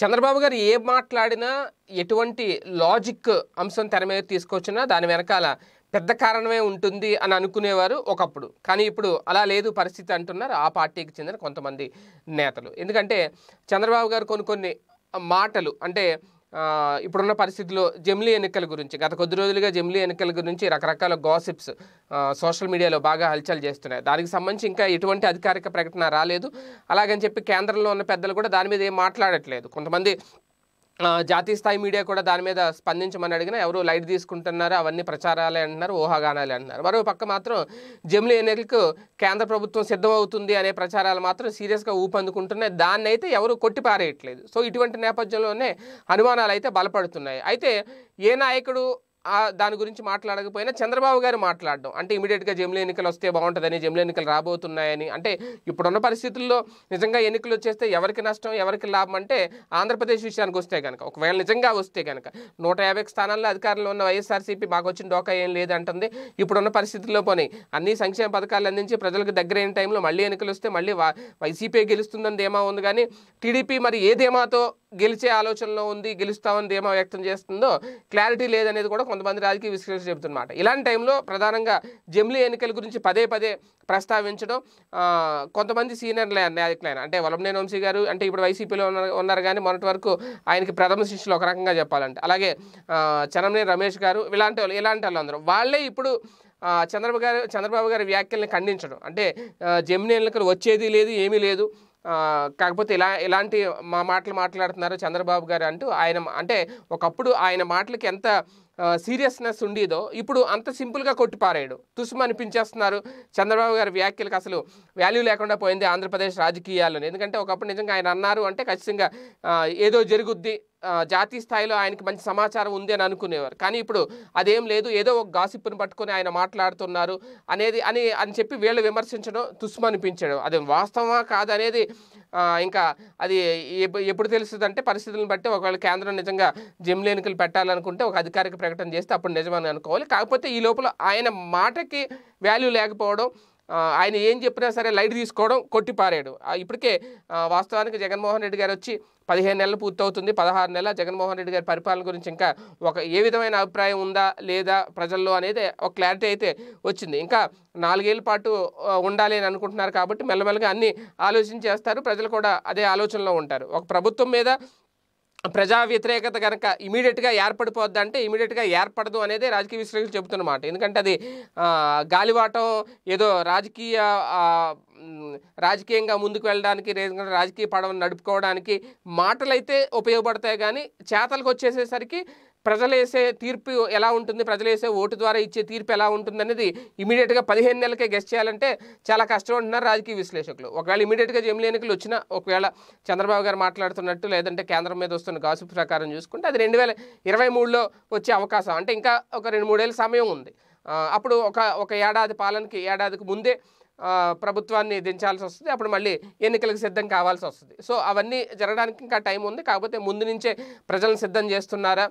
చంద్రబాబు గారు ఏ మాట్లాడినా ఎటువంటి లాజిక్ అంశం తెర మీద తీసుకొచ్చినా దాని వెనకాల పెద్ద కారణమే ఉంటుంది అని అనుకునేవారు ఒకప్పుడు కానీ ఇప్పుడు అలా లేదు పరిస్థితి అంటున్నారు ఆ పార్టీకి చెందిన కొంతమంది నేతలు ఎందుకంటే చంద్రబాబు గారు కొన్ని కొన్ని మాటలు అంటే ఇప్పుడున్న పరిస్థితిలో జమిలీ ఎన్నికల గురించి గత కొద్ది రోజులుగా జమిలీ ఎన్నికల గురించి రకరకాల గాసిప్స్ సోషల్ మీడియాలో బాగా హల్చల్ చేస్తున్నాయి దానికి సంబంధించి ఇంకా ఎటువంటి అధికారిక ప్రకటన రాలేదు అలాగని చెప్పి కేంద్రంలో ఉన్న పెద్దలు కూడా దాని మీద ఏం మాట్లాడట్లేదు కొంతమంది జాతీయ స్థాయి మీడియా కూడా దాని మీద స్పందించమని అడిగినా ఎవరు లైట్ తీసుకుంటున్నారు అవన్నీ ప్రచారాలే అంటున్నారు ఊహాగానాలే అంటున్నారు మరో పక్క మాత్రం జమిలి ఎన్నికలకు కేంద్ర ప్రభుత్వం సిద్ధమవుతుంది అనే ప్రచారాలు మాత్రం సీరియస్గా ఊపందుకుంటున్నాయి దాన్ని అయితే ఎవరు కొట్టిపారేయట్లేదు సో ఇటువంటి నేపథ్యంలోనే అనుమానాలు అయితే బలపడుతున్నాయి అయితే ఏ నాయకుడు దాని గురించి మాట్లాడకపోయినా చంద్రబాబు గారు మాట్లాడడం అంటే ఇమీడియట్గా జమిలీ ఎన్నికలు వస్తే బాగుంటుందని జమిలీ ఎన్నికలు రాబోతున్నాయని అంటే ఇప్పుడున్న పరిస్థితుల్లో నిజంగా ఎన్నికలు వచ్చేస్తే ఎవరికి నష్టం ఎవరికి లాభం అంటే ఆంధ్రప్రదేశ్ విషయానికి వస్తే కనుక ఒకవేళ నిజంగా వస్తే కనుక నూట యాభై స్థానాల్లో అధికారంలో ఉన్న వైఎస్ఆర్సీపీ మాకు వచ్చిన డోకా ఏం లేదంటుంది ఇప్పుడున్న పరిస్థితుల్లో పోనీ అన్ని సంక్షేమ పథకాలు అందించి ప్రజలకు దగ్గరైన టైంలో మళ్ళీ ఎన్నికలు వస్తే మళ్ళీ వైసీపీ గెలుస్తుందని ధీమా ఉంది కానీ టీడీపీ మరి ఏ ధీమాతో గెలిచే ఆలోచనలో ఉంది గెలుస్తామని ధీమా వ్యక్తం చేస్తుందో క్లారిటీ లేదనేది కూడా కొంతమంది రాజకీయ విశ్లేషణ చెబుతున్నమాట ఇలాంటి టైంలో ప్రధానంగా జమిలీ ఎన్నికల గురించి పదే పదే ప్రస్తావించడం కొంతమంది సీనియర్ నాయకులైన అంటే వలంనే వంశీ గారు అంటే ఇప్పుడు వైసీపీలో ఉన్నారు కానీ మొన్నటి వరకు ఆయనకి ప్రథమ శిష్యులు ఒక రకంగా చెప్పాలంటే అలాగే చనంనేని రమేష్ గారు ఇలాంటి వాళ్ళు ఇలాంటి వాళ్ళందరూ వాళ్ళే ఇప్పుడు చంద్రబాబు గారు చంద్రబాబు గారి వ్యాఖ్యల్ని ఖండించడం అంటే జమిని ఎన్నికలు వచ్చేది లేదు ఏమీ లేదు కాకపోతే ఇలా ఇలాంటి మా మాటలు మాట్లాడుతున్నారు చంద్రబాబు గారు అంటూ ఆయన అంటే ఒకప్పుడు ఆయన మాటలకి ఎంత సీరియస్నెస్ ఉండేదో ఇప్పుడు అంత సింపుల్గా కొట్టిపారాడు తుసు అనిపించేస్తున్నారు చంద్రబాబు గారి వ్యాఖ్యలకు అసలు వాల్యూ లేకుండా పోయింది ఆంధ్రప్రదేశ్ రాజకీయాల్లో ఎందుకంటే ఒకప్పుడు నిజంగా ఆయన అన్నారు అంటే ఖచ్చితంగా ఏదో జరుగుద్ది జాతీయ స్థాయిలో ఆయనకి మంచి సమాచారం ఉంది అని అనుకునేవారు కానీ ఇప్పుడు అదేం లేదు ఏదో ఒక గాసిప్పును పట్టుకొని ఆయన మాట్లాడుతున్నారు అనేది అని అని చెప్పి వీళ్ళు విమర్శించడం తుస్మనిపించడం అది వాస్తవమా కాదనేది ఇంకా అది ఎప్పుడు తెలుస్తుందంటే పరిస్థితులను బట్టి ఒకవేళ కేంద్రం నిజంగా జిమ్ల ఎన్నికలు పెట్టాలనుకుంటే ఒక అధికారిక ప్రకటన చేస్తే అప్పుడు నిజమని అనుకోవాలి కాకపోతే ఈ లోపల ఆయన మాటకి వాల్యూ లేకపోవడం ఆయన ఏం చెప్పినా సరే లైట్ తీసుకోవడం కొట్టి పారాడు ఇప్పటికే వాస్తవానికి జగన్మోహన్ రెడ్డి గారు వచ్చి పదిహేను నెలలు పూర్తవుతుంది పదహారు నెలల జగన్మోహన్ రెడ్డి గారి పరిపాలన గురించి ఇంకా ఒక ఏ విధమైన అభిప్రాయం ఉందా లేదా ప్రజల్లో అనేది ఒక క్లారిటీ అయితే వచ్చింది ఇంకా నాలుగేళ్ల పాటు ఉండాలి అని అనుకుంటున్నారు కాబట్టి మెల్లమెల్లగా అన్ని ఆలోచన చేస్తారు ప్రజలు కూడా అదే ఆలోచనలో ఉంటారు ఒక ప్రభుత్వం మీద ప్రజా వ్యతిరేకత కనుక ఇమీడియట్గా ఏర్పడిపోద్ది అంటే ఇమీడియట్గా ఏర్పడదు అనేది రాజకీయ విశ్లేషకులు చెబుతున్నమాట ఎందుకంటే అది గాలివాటం ఏదో రాజకీయ రాజకీయంగా ముందుకు వెళ్ళడానికి రాజకీయ పడవను నడుపుకోవడానికి మాటలైతే ఉపయోగపడతాయి కానీ చేతలకు వచ్చేసేసరికి ప్రజలేసే తీర్పు ఎలా ఉంటుంది ప్రజలేసే ఓటు ద్వారా ఇచ్చే తీర్పు ఎలా ఉంటుంది అనేది ఇమీడియట్గా పదిహేను నెలలకే గెస్ట్ చేయాలంటే చాలా కష్టం అంటున్నారు రాజకీయ విశ్లేషకులు ఒకవేళ ఇమీడియట్గా జమిలి ఎన్నికలు వచ్చినా ఒకవేళ చంద్రబాబు గారు మాట్లాడుతున్నట్టు లేదంటే కేంద్రం మీద వస్తున్న గాసు ప్రకారం చూసుకుంటే అది రెండు వేల ఇరవై మూడులో వచ్చే అవకాశం అంటే ఇంకా ఒక రెండు మూడేళ్ళ సమయం ఉంది అప్పుడు ఒక ఒక ఏడాది పాలనకి ఏడాదికి ముందే ప్రభుత్వాన్ని దించాల్సి వస్తుంది అప్పుడు మళ్ళీ ఎన్నికలకు సిద్ధం కావాల్సి వస్తుంది సో అవన్నీ జరగడానికి ఇంకా టైం ఉంది కాకపోతే ముందు నుంచే ప్రజలను సిద్ధం చేస్తున్నారా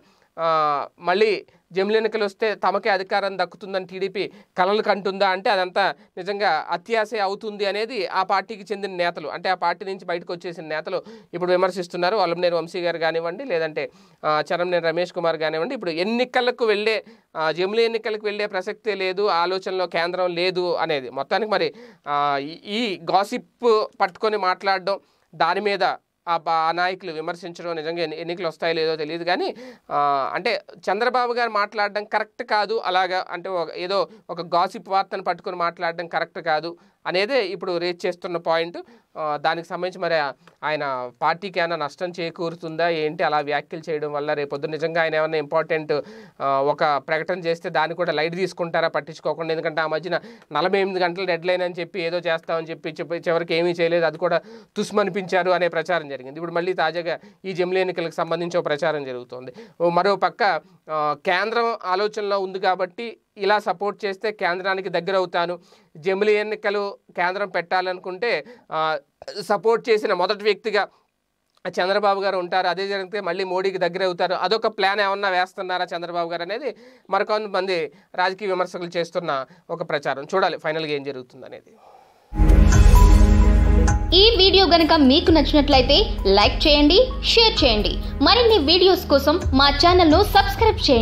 మళ్ళీ జమిలి ఎన్నికలు వస్తే తమకే అధికారం దక్కుతుందని టీడీపీ కలలు కంటుందా అంటే అదంతా నిజంగా అత్యాశే అవుతుంది అనేది ఆ పార్టీకి చెందిన నేతలు అంటే ఆ పార్టీ నుంచి బయటకు వచ్చేసిన నేతలు ఇప్పుడు విమర్శిస్తున్నారు అలంనేని వంశీ గారు కానివ్వండి లేదంటే చరంనేని రమేష్ కుమార్ కానివ్వండి ఇప్పుడు ఎన్నికలకు వెళ్ళే జమిలి ఎన్నికలకు వెళ్ళే ప్రసక్తే లేదు ఆలోచనలో కేంద్రం లేదు అనేది మొత్తానికి మరి ఈ గాసిప్ పట్టుకొని మాట్లాడడం దాని మీద ఆ నాయకులు విమర్శించడం నిజంగా ఎన్నికలు వస్తాయో లేదో తెలియదు కానీ అంటే చంద్రబాబు గారు మాట్లాడడం కరెక్ట్ కాదు అలాగా అంటే ఏదో ఒక గాసిప్ వార్తను పట్టుకొని మాట్లాడడం కరెక్ట్ కాదు అనేది ఇప్పుడు రేజ్ చేస్తున్న పాయింట్ దానికి సంబంధించి మరి ఆయన పార్టీకి ఏమైనా నష్టం చేకూరుతుందా ఏంటి అలా వ్యాఖ్యలు చేయడం వల్ల రేపొద్దు నిజంగా ఆయన ఏమైనా ఇంపార్టెంట్ ఒక ప్రకటన చేస్తే దాన్ని కూడా లైట్ తీసుకుంటారా పట్టించుకోకుండా ఎందుకంటే ఆ మధ్యన నలభై ఎనిమిది గంటల డెడ్ లైన్ అని చెప్పి ఏదో చేస్తామని చెప్పి చివరికి ఏమీ చేయలేదు అది కూడా తుస్మనిపించారు అనే ప్రచారం జరిగింది ఇప్పుడు మళ్ళీ తాజాగా ఈ జమిలీ ఎన్నికలకు సంబంధించి ప్రచారం జరుగుతుంది మరో పక్క కేంద్రం ఆలోచనలో ఉంది కాబట్టి ఇలా సపోర్ట్ చేస్తే కేంద్రానికి దగ్గర అవుతాను జమిలి ఎన్నికలు కేంద్రం పెట్టాలనుకుంటే సపోర్ట్ చేసిన మొదటి వ్యక్తిగా చంద్రబాబు గారు ఉంటారు అదే జరిగితే మళ్ళీ మోడీకి దగ్గర అవుతారు అదొక ప్లాన్ ఏమన్నా వేస్తున్నారా చంద్రబాబు గారు అనేది మరికొంతమంది రాజకీయ విమర్శకులు చేస్తున్న ఒక ప్రచారం చూడాలి ఫైనల్గా ఏం జరుగుతుంది అనేది ఈ వీడియో గనక మీకు నచ్చినట్లయితే లైక్ చేయండి షేర్ చేయండి మరిన్ని వీడియోస్ కోసం మా ఛానల్ను సబ్స్క్రైబ్ చేయండి